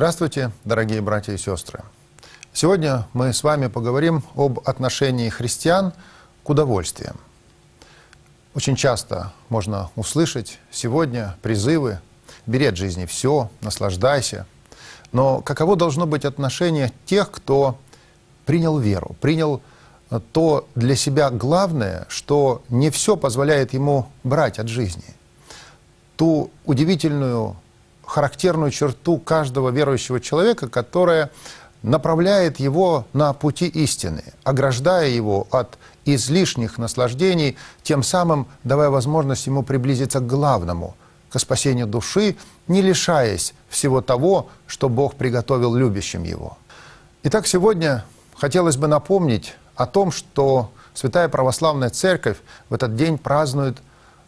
Здравствуйте, дорогие братья и сестры. Сегодня мы с вами поговорим об отношении христиан к удовольствиям. Очень часто можно услышать сегодня призывы «бери от жизни все, наслаждайся». Но каково должно быть отношение тех, кто принял веру, принял э, то для себя главное, что не все позволяет ему брать от жизни. Ту удивительную характерную черту каждого верующего человека, которая направляет его на пути истины, ограждая его от излишних наслаждений, тем самым давая возможность ему приблизиться к главному, к спасению души, не лишаясь всего того, что Бог приготовил любящим его. Итак, сегодня хотелось бы напомнить о том, что Святая Православная Церковь в этот день празднует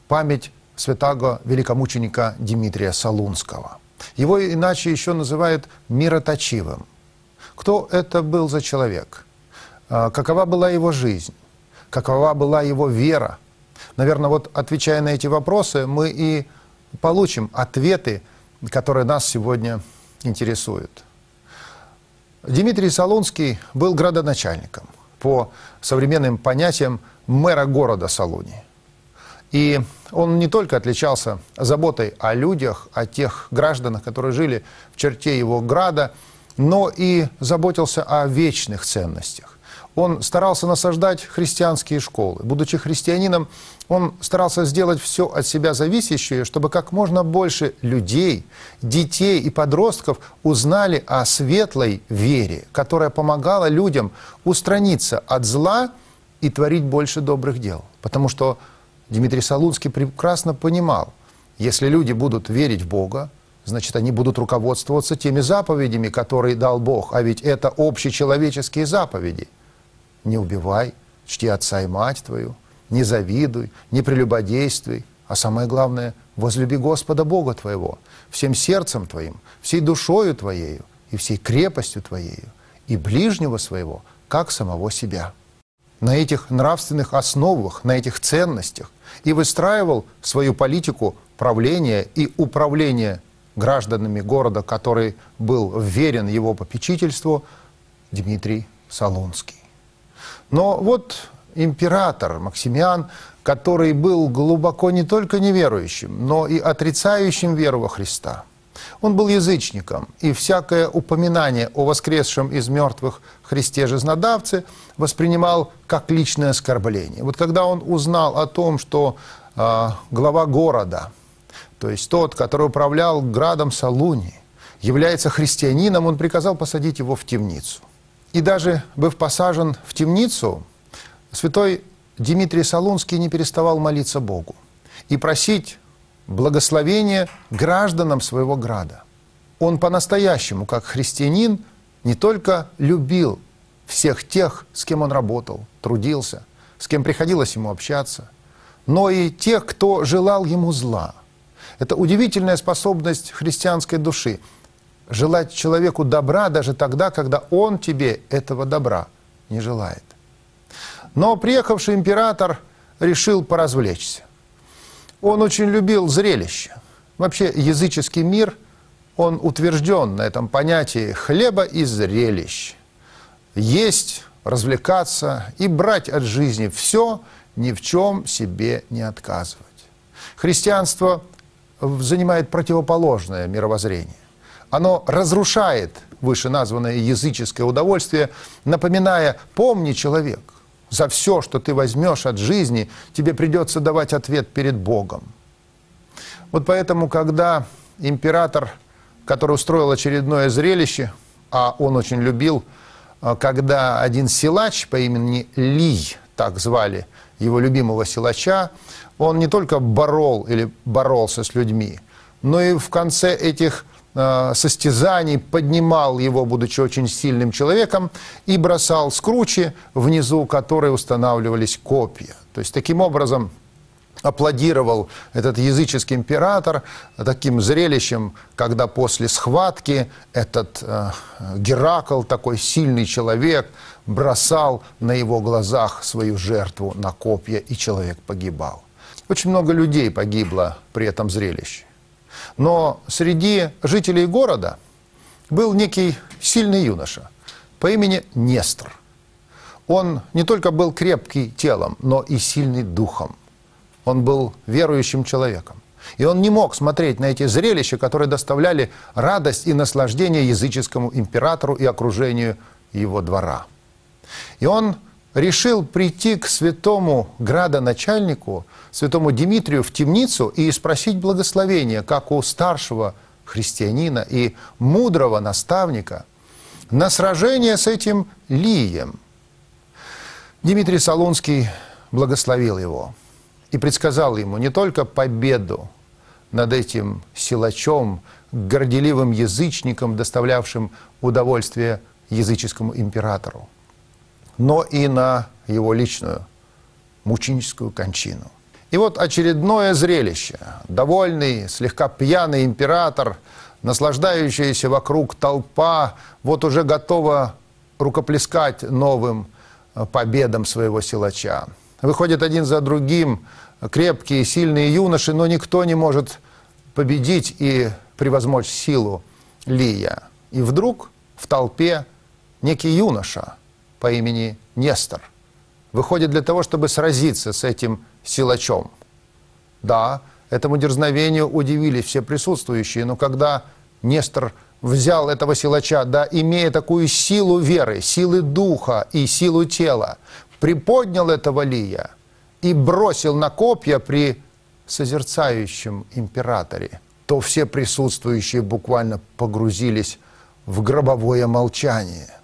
память святаго великомученика Дмитрия Солунского. Его иначе еще называют мироточивым. Кто это был за человек? А, какова была его жизнь? Какова была его вера? Наверное, вот отвечая на эти вопросы, мы и получим ответы, которые нас сегодня интересуют. Дмитрий Солунский был градоначальником, по современным понятиям мэра города Солуни – и он не только отличался заботой о людях, о тех гражданах, которые жили в черте его града, но и заботился о вечных ценностях. Он старался насаждать христианские школы. Будучи христианином, он старался сделать все от себя зависящее, чтобы как можно больше людей, детей и подростков узнали о светлой вере, которая помогала людям устраниться от зла и творить больше добрых дел. Потому что Дмитрий Солунский прекрасно понимал, если люди будут верить в Бога, значит, они будут руководствоваться теми заповедями, которые дал Бог. А ведь это общечеловеческие заповеди. Не убивай, чти отца и мать твою, не завидуй, не прелюбодействуй, а самое главное, возлюби Господа Бога твоего всем сердцем твоим, всей душою твоею и всей крепостью твоею, и ближнего своего, как самого себя» на этих нравственных основах, на этих ценностях и выстраивал свою политику правления и управления гражданами города, который был верен его попечительству, Дмитрий Солонский. Но вот император Максимиан, который был глубоко не только неверующим, но и отрицающим веру во Христа – он был язычником, и всякое упоминание о воскресшем из мертвых Христе Жизнодавце воспринимал как личное оскорбление. Вот когда он узнал о том, что э, глава города, то есть тот, который управлял градом Салуни, является христианином, он приказал посадить его в темницу. И даже быв посажен в темницу, святой Дмитрий Солунский не переставал молиться Богу и просить благословение гражданам своего града. Он по-настоящему, как христианин, не только любил всех тех, с кем он работал, трудился, с кем приходилось ему общаться, но и тех, кто желал ему зла. Это удивительная способность христианской души – желать человеку добра даже тогда, когда он тебе этого добра не желает. Но приехавший император решил поразвлечься. Он очень любил зрелище. Вообще языческий мир, он утвержден на этом понятии хлеба и зрелищ. Есть, развлекаться и брать от жизни все, ни в чем себе не отказывать. Христианство занимает противоположное мировоззрение. Оно разрушает вышеназванное языческое удовольствие, напоминая «помни, человек, за все, что ты возьмешь от жизни, тебе придется давать ответ перед Богом. Вот поэтому, когда император, который устроил очередное зрелище, а он очень любил, а, когда один силач по имени Лий, так звали его любимого силача, он не только борол или боролся с людьми, но и в конце этих Э, состязаний, поднимал его, будучи очень сильным человеком, и бросал скручи, внизу которой устанавливались копья. То есть таким образом аплодировал этот языческий император таким зрелищем, когда после схватки этот э, Геракл, такой сильный человек, бросал на его глазах свою жертву на копья, и человек погибал. Очень много людей погибло при этом зрелище. Но среди жителей города был некий сильный юноша по имени Нестор. Он не только был крепкий телом, но и сильный духом. Он был верующим человеком. И он не мог смотреть на эти зрелища, которые доставляли радость и наслаждение языческому императору и окружению его двора. И он решил прийти к святому градоначальнику, святому Дмитрию в темницу и спросить благословения, как у старшего христианина и мудрого наставника, на сражение с этим Лием. Дмитрий Солонский благословил его и предсказал ему не только победу над этим силачом, горделивым язычником, доставлявшим удовольствие языческому императору – но и на его личную мученическую кончину. И вот очередное зрелище. Довольный, слегка пьяный император, наслаждающийся вокруг толпа, вот уже готова рукоплескать новым э, победам своего силача. Выходят один за другим крепкие, сильные юноши, но никто не может победить и превозмочь силу Лия. И вдруг в толпе некий юноша – по имени Нестор выходит для того, чтобы сразиться с этим силачом. Да, этому дерзновению удивились все присутствующие, но когда Нестор взял этого силача, да, имея такую силу веры, силы духа и силу тела, приподнял этого Лия и бросил на копья при созерцающем императоре, то все присутствующие буквально погрузились в гробовое молчание –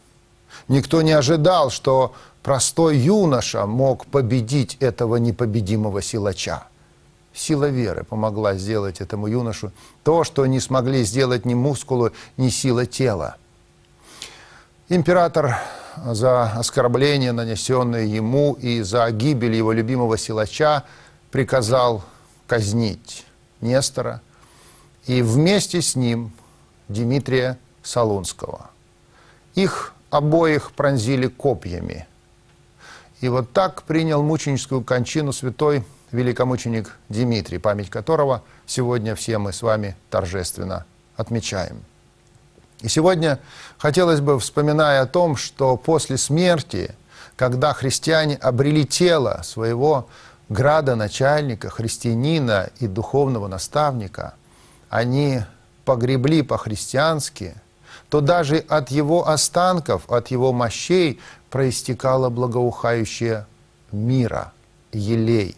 Никто не ожидал, что простой юноша мог победить этого непобедимого силача. Сила веры помогла сделать этому юношу то, что не смогли сделать ни мускулы, ни сила тела. Император за оскорбление, нанесенное ему, и за гибель его любимого силача приказал казнить Нестора и вместе с ним Дмитрия Солунского. Их обоих пронзили копьями. И вот так принял мученическую кончину святой великомученик Дмитрий, память которого сегодня все мы с вами торжественно отмечаем. И сегодня хотелось бы, вспоминая о том, что после смерти, когда христиане обрели тело своего градоначальника, христианина и духовного наставника, они погребли по-христиански – то даже от его останков, от его мощей проистекало благоухающее мира, елей.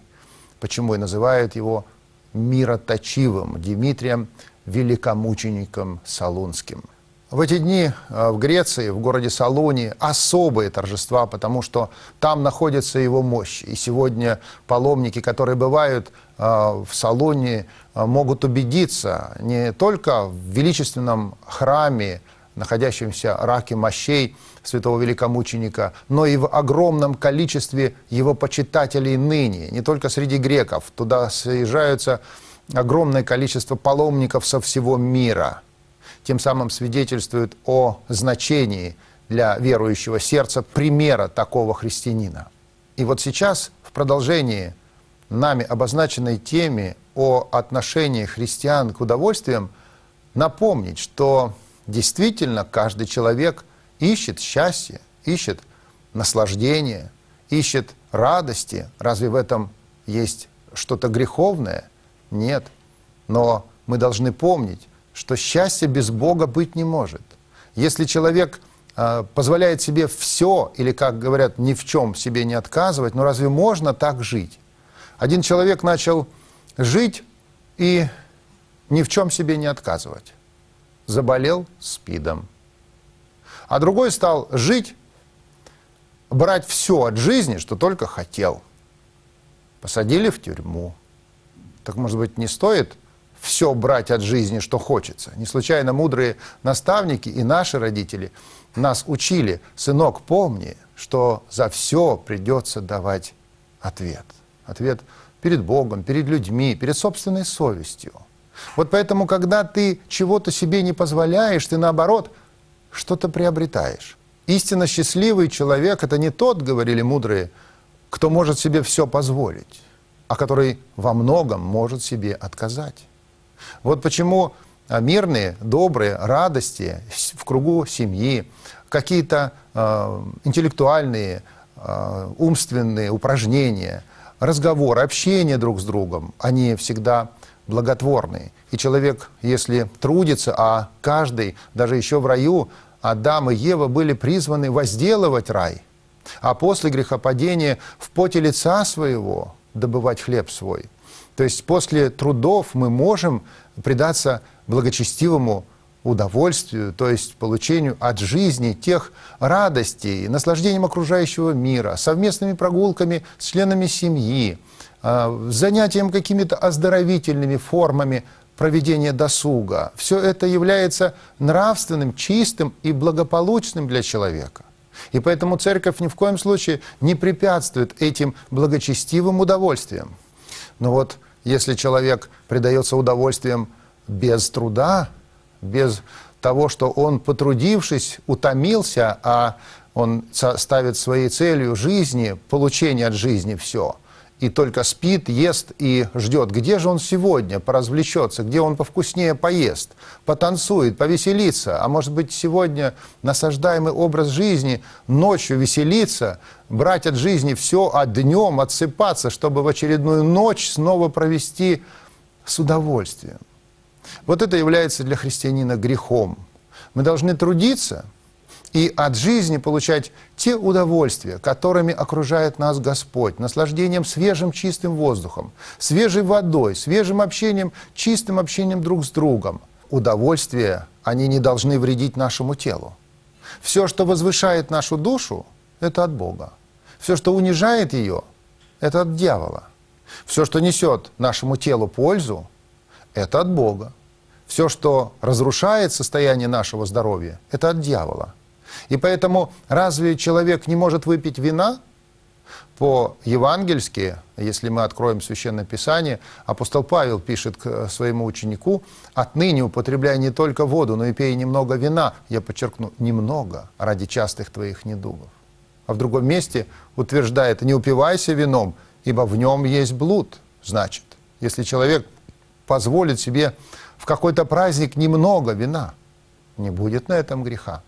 Почему и называют его мироточивым Дмитрием Великомучеником Солунским. В эти дни э, в Греции, в городе Салоне, особые торжества, потому что там находится его мощь. И сегодня паломники, которые бывают э, в Салоне, э, могут убедиться не только в величественном храме, находящемся раке мощей святого великомученика, но и в огромном количестве его почитателей ныне, не только среди греков. Туда съезжаются огромное количество паломников со всего мира. Тем самым свидетельствует о значении для верующего сердца примера такого христианина. И вот сейчас в продолжении нами обозначенной теме о отношении христиан к удовольствиям напомнить, что Действительно, каждый человек ищет счастье, ищет наслаждение, ищет радости. Разве в этом есть что-то греховное? Нет. Но мы должны помнить, что счастье без Бога быть не может. Если человек а, позволяет себе все, или, как говорят, ни в чем себе не отказывать, но ну разве можно так жить? Один человек начал жить и ни в чем себе не отказывать заболел СПИДом. А другой стал жить, брать все от жизни, что только хотел. Посадили в тюрьму. Так, может быть, не стоит все брать от жизни, что хочется. Не случайно мудрые наставники и наши родители нас учили, сынок, помни, что за все придется давать ответ. Ответ перед Богом, перед людьми, перед собственной совестью. Вот поэтому, когда ты чего-то себе не позволяешь, ты наоборот что-то приобретаешь. Истинно счастливый человек – это не тот, говорили мудрые, кто может себе все позволить, а который во многом может себе отказать. Вот почему а, мирные, добрые, радости в кругу семьи, какие-то э, интеллектуальные, э, умственные упражнения – разговор, общение друг с другом, они всегда благотворные. И человек, если трудится, а каждый, даже еще в раю, Адам и Ева были призваны возделывать рай, а после грехопадения в поте лица своего добывать хлеб свой. То есть после трудов мы можем предаться благочестивому удовольствию, то есть получению от жизни тех радостей, наслаждением окружающего мира, совместными прогулками с членами семьи, а, занятием какими-то оздоровительными формами проведения досуга. Все это является нравственным, чистым и благополучным для человека. И поэтому церковь ни в коем случае не препятствует этим благочестивым удовольствиям. Но вот если человек предается удовольствиям без труда – без того, что он, потрудившись, утомился, а он ставит своей целью жизни, получение от жизни все, и только спит, ест и ждет. Где же он сегодня поразвлечется, где он повкуснее поест, потанцует, повеселится, а может быть сегодня насаждаемый образ жизни, ночью веселиться, брать от жизни все, а днем отсыпаться, чтобы в очередную ночь снова провести с удовольствием. Вот это является для христианина грехом. Мы должны трудиться и от жизни получать те удовольствия, которыми окружает нас Господь, наслаждением свежим чистым воздухом, свежей водой, свежим общением, чистым общением друг с другом. Удовольствия, они не должны вредить нашему телу. Все, что возвышает нашу душу, это от Бога. Все, что унижает ее, это от дьявола. Все, что несет нашему телу пользу, это от Бога все, что разрушает состояние нашего здоровья, это от дьявола. И поэтому разве человек не может выпить вина? По-евангельски, если мы откроем Священное Писание, апостол Павел пишет к э, своему ученику, «Отныне употребляй не только воду, но и пей немного вина». Я подчеркну, немного, ради частых твоих недугов. А в другом месте утверждает, «Не упивайся вином, ибо в нем есть блуд». Значит, если человек позволит себе в какой-то праздник немного вина, не будет на этом греха.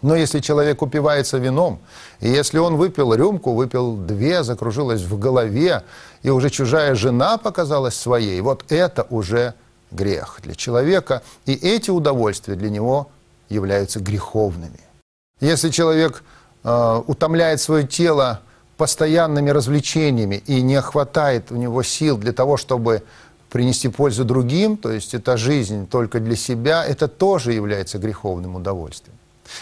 Но если человек упивается вином, и если он выпил рюмку, выпил две, закружилась в голове, и уже чужая жена показалась своей, вот это уже грех для человека, и эти удовольствия для него являются греховными. Если человек э, утомляет свое тело постоянными развлечениями и не хватает у него сил для того, чтобы принести пользу другим, то есть это жизнь только для себя, это тоже является греховным удовольствием.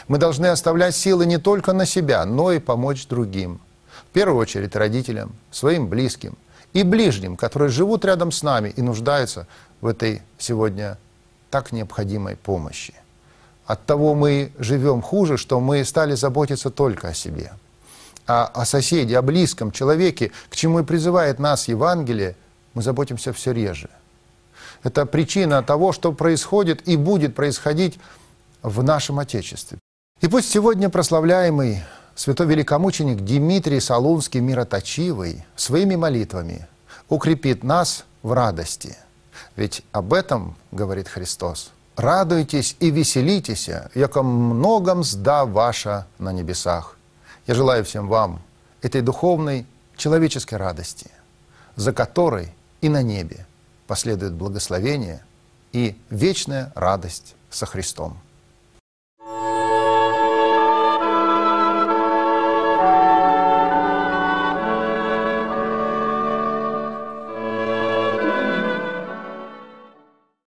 Мы должны оставлять силы не только на себя, но и помочь другим. В первую очередь родителям, своим близким и ближним, которые живут рядом с нами и нуждаются в этой сегодня так необходимой помощи. От того мы живем хуже, что мы стали заботиться только о себе, а о соседе, о близком человеке, к чему и призывает нас Евангелие, мы заботимся все реже. Это причина того, что происходит и будет происходить в нашем Отечестве. И пусть сегодня прославляемый святой великомученик Дмитрий Солунский Мироточивый своими молитвами укрепит нас в радости. Ведь об этом говорит Христос. «Радуйтесь и веселитесь, яко многом сда ваша на небесах». Я желаю всем вам этой духовной человеческой радости, за которой – и на небе последует благословение и вечная радость со Христом.